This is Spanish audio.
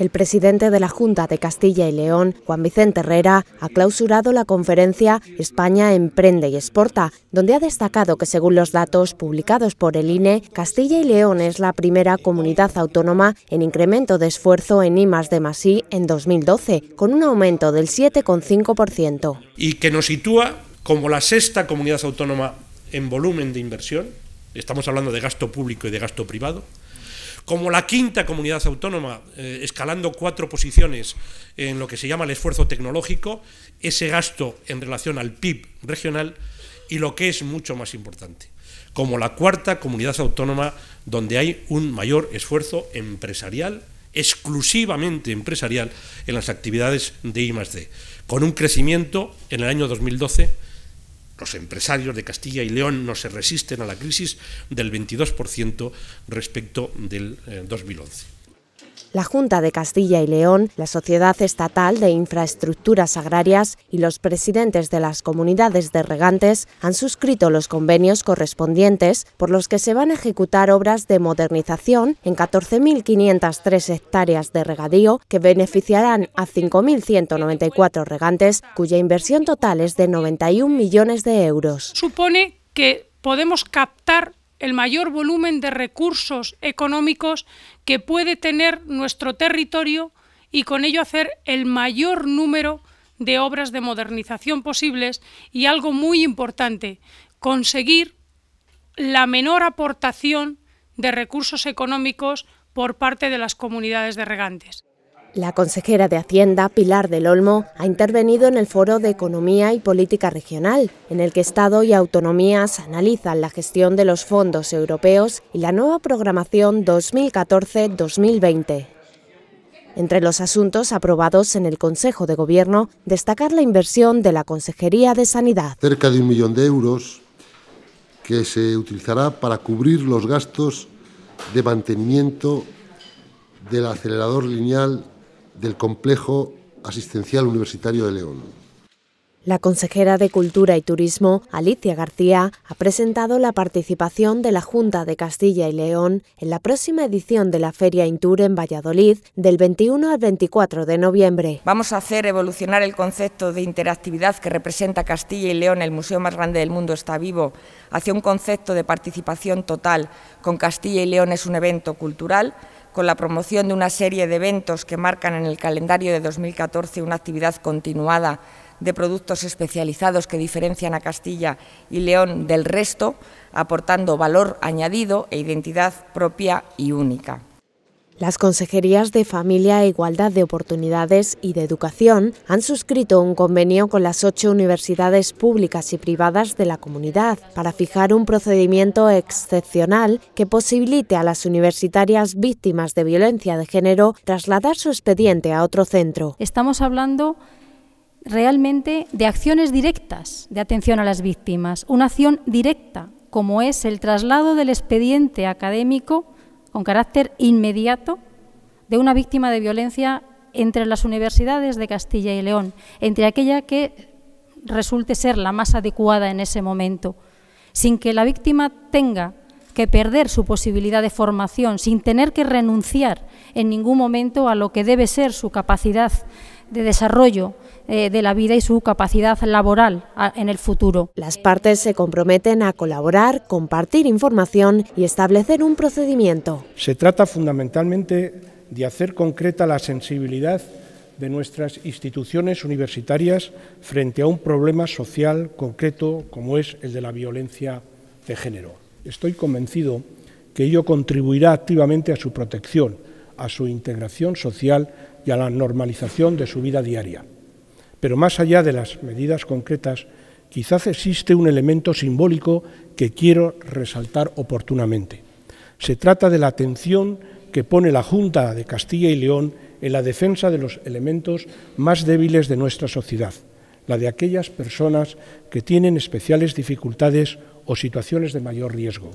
El presidente de la Junta de Castilla y León, Juan Vicente Herrera, ha clausurado la conferencia España Emprende y Exporta, donde ha destacado que según los datos publicados por el INE, Castilla y León es la primera comunidad autónoma en incremento de esfuerzo en IMAS de Masí en 2012, con un aumento del 7,5%. Y que nos sitúa como la sexta comunidad autónoma en volumen de inversión, estamos hablando de gasto público y de gasto privado, como la quinta comunidad autónoma, eh, escalando cuatro posiciones en lo que se llama el esfuerzo tecnológico, ese gasto en relación al PIB regional y lo que es mucho más importante, como la cuarta comunidad autónoma donde hay un mayor esfuerzo empresarial, exclusivamente empresarial, en las actividades de I+.D., con un crecimiento en el año 2012 los empresarios de Castilla y León no se resisten a la crisis del 22% respecto del 2011. Eh, la Junta de Castilla y León, la Sociedad Estatal de Infraestructuras Agrarias y los presidentes de las comunidades de regantes han suscrito los convenios correspondientes por los que se van a ejecutar obras de modernización en 14.503 hectáreas de regadío que beneficiarán a 5.194 regantes cuya inversión total es de 91 millones de euros. Supone que podemos captar el mayor volumen de recursos económicos que puede tener nuestro territorio y con ello hacer el mayor número de obras de modernización posibles y algo muy importante, conseguir la menor aportación de recursos económicos por parte de las comunidades de regantes. La consejera de Hacienda, Pilar del Olmo, ha intervenido en el Foro de Economía y Política Regional, en el que Estado y autonomías analizan la gestión de los fondos europeos y la nueva programación 2014-2020. Entre los asuntos aprobados en el Consejo de Gobierno, destacar la inversión de la Consejería de Sanidad. Cerca de un millón de euros que se utilizará para cubrir los gastos de mantenimiento del acelerador lineal del Complejo Asistencial Universitario de León. La consejera de Cultura y Turismo, Alicia García, ha presentado la participación de la Junta de Castilla y León en la próxima edición de la Feria Intur en Valladolid del 21 al 24 de noviembre. Vamos a hacer evolucionar el concepto de interactividad que representa Castilla y León, el museo más grande del mundo está vivo, hacia un concepto de participación total. Con Castilla y León es un evento cultural con la promoción de una serie de eventos que marcan en el calendario de 2014 una actividad continuada de productos especializados que diferencian a Castilla y León del resto, aportando valor añadido e identidad propia y única. Las consejerías de Familia e Igualdad de Oportunidades y de Educación han suscrito un convenio con las ocho universidades públicas y privadas de la comunidad para fijar un procedimiento excepcional que posibilite a las universitarias víctimas de violencia de género trasladar su expediente a otro centro. Estamos hablando realmente de acciones directas de atención a las víctimas, una acción directa como es el traslado del expediente académico con carácter inmediato de una víctima de violencia entre las universidades de Castilla y León, entre aquella que resulte ser la más adecuada en ese momento, sin que la víctima tenga que perder su posibilidad de formación, sin tener que renunciar en ningún momento a lo que debe ser su capacidad de desarrollo eh, de la vida y su capacidad laboral en el futuro. Las partes se comprometen a colaborar, compartir información y establecer un procedimiento. Se trata fundamentalmente de hacer concreta la sensibilidad de nuestras instituciones universitarias frente a un problema social concreto como es el de la violencia de género. Estoy convencido que ello contribuirá activamente a su protección, a su integración social y a la normalización de su vida diaria. Pero más allá de las medidas concretas, quizás existe un elemento simbólico que quiero resaltar oportunamente. Se trata de la atención que pone la Junta de Castilla y León en la defensa de los elementos más débiles de nuestra sociedad, la de aquellas personas que tienen especiales dificultades o situaciones de mayor riesgo.